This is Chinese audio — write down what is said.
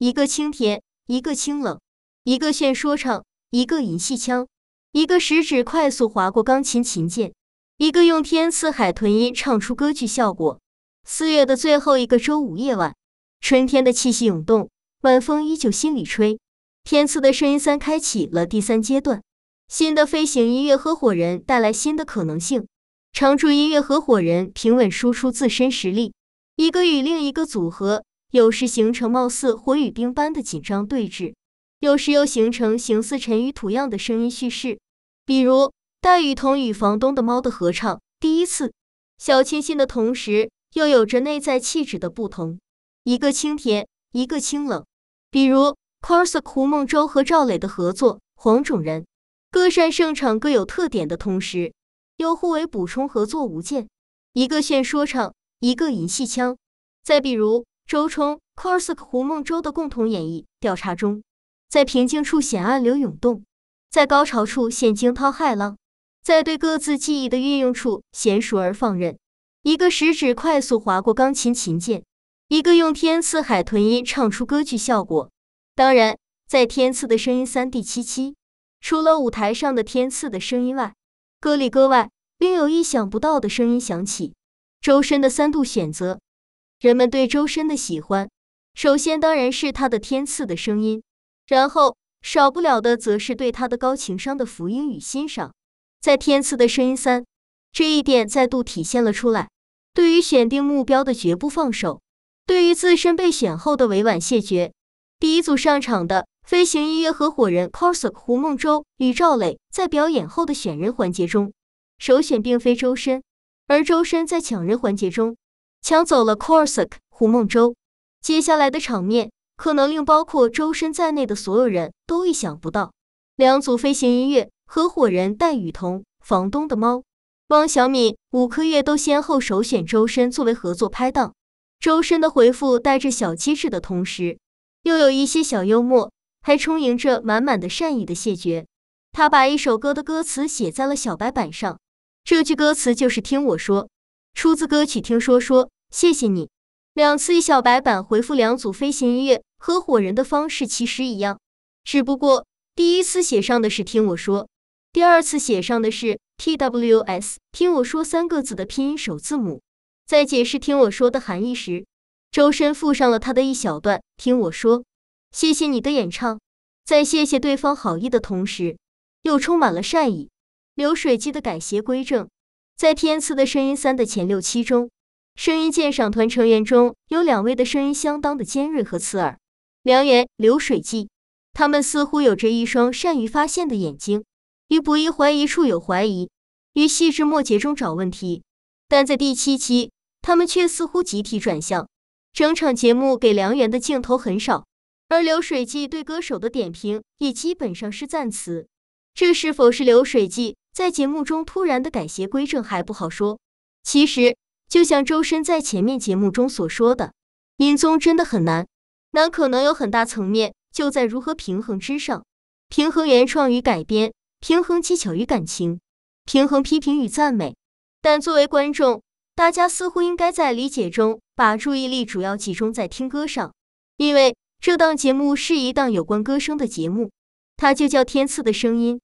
一个清甜，一个清冷，一个炫说唱，一个演戏腔，一个食指快速划过钢琴琴键，一个用天赐海豚音唱出歌剧效果。四月的最后一个周五夜晚，春天的气息涌动，晚风依旧心里吹。天赐的声音三开启了第三阶段，新的飞行音乐合伙人带来新的可能性，常驻音乐合伙人平稳输出自身实力，一个与另一个组合。有时形成貌似火与冰般的紧张对峙，有时又形成形似尘与土样的声音叙事，比如戴雨桐与房东的猫的合唱。第一次，小清新的同时又有着内在气质的不同，一个清甜，一个清冷。比如 c o r s o 胡梦周和赵磊的合作，《黄种人》，各擅胜场，各有特点的同时，又互为补充，合作无间，一个炫说唱，一个银戏腔。再比如。周冲、科尔斯克、胡梦舟的共同演绎。调查中，在平静处显暗流涌动，在高潮处显惊涛骇浪，在对各自记忆的运用处娴熟而放任。一个食指快速划过钢琴琴键，一个用天赐海豚音唱出歌剧效果。当然，在天赐的声音三第七七，除了舞台上的天赐的声音外，歌里歌外另有意想不到的声音响起。周深的三度选择。人们对周深的喜欢，首先当然是他的天赐的声音，然后少不了的则是对他的高情商的福音与欣赏。在天赐的声音三，这一点再度体现了出来。对于选定目标的绝不放手，对于自身被选后的委婉谢绝。第一组上场的飞行音乐合伙人 c o r s a n 胡梦舟与赵磊在表演后的选人环节中，首选并非周深，而周深在抢人环节中。抢走了 Corsic 胡梦周，接下来的场面可能令包括周深在内的所有人都意想不到。两组飞行音乐合伙人戴雨桐、房东的猫、汪小敏、五颗月都先后首选周深作为合作拍档。周深的回复带着小机智的同时，又有一些小幽默，还充盈着满满的善意的谢绝。他把一首歌的歌词写在了小白板上，这句歌词就是“听我说”。出自歌曲《听说说》，谢谢你。两次小白板回复两组飞行音乐合伙人的方式其实一样，只不过第一次写上的是“听我说”，第二次写上的是 “TWS 听我说”三个字的拼音首字母。在解释“听我说”的含义时，周深附上了他的一小段“听我说，谢谢你的演唱”，在谢谢对方好意的同时，又充满了善意。流水记得改邪归正。在《天赐的声音三》的前六期中，声音鉴赏团成员中有两位的声音相当的尖锐和刺耳。梁源、流水记，他们似乎有着一双善于发现的眼睛，于不易怀疑处有怀疑，于细枝末节中找问题。但在第七期，他们却似乎集体转向。整场节目给梁源的镜头很少，而流水记对歌手的点评也基本上是赞词。这是否是流水记？在节目中突然的改邪归正还不好说。其实，就像周深在前面节目中所说的，音综真的很难，难可能有很大层面就在如何平衡之上：平衡原创与改编，平衡技巧与感情，平衡批评与赞美。但作为观众，大家似乎应该在理解中把注意力主要集中在听歌上，因为这档节目是一档有关歌声的节目，它就叫《天赐的声音》。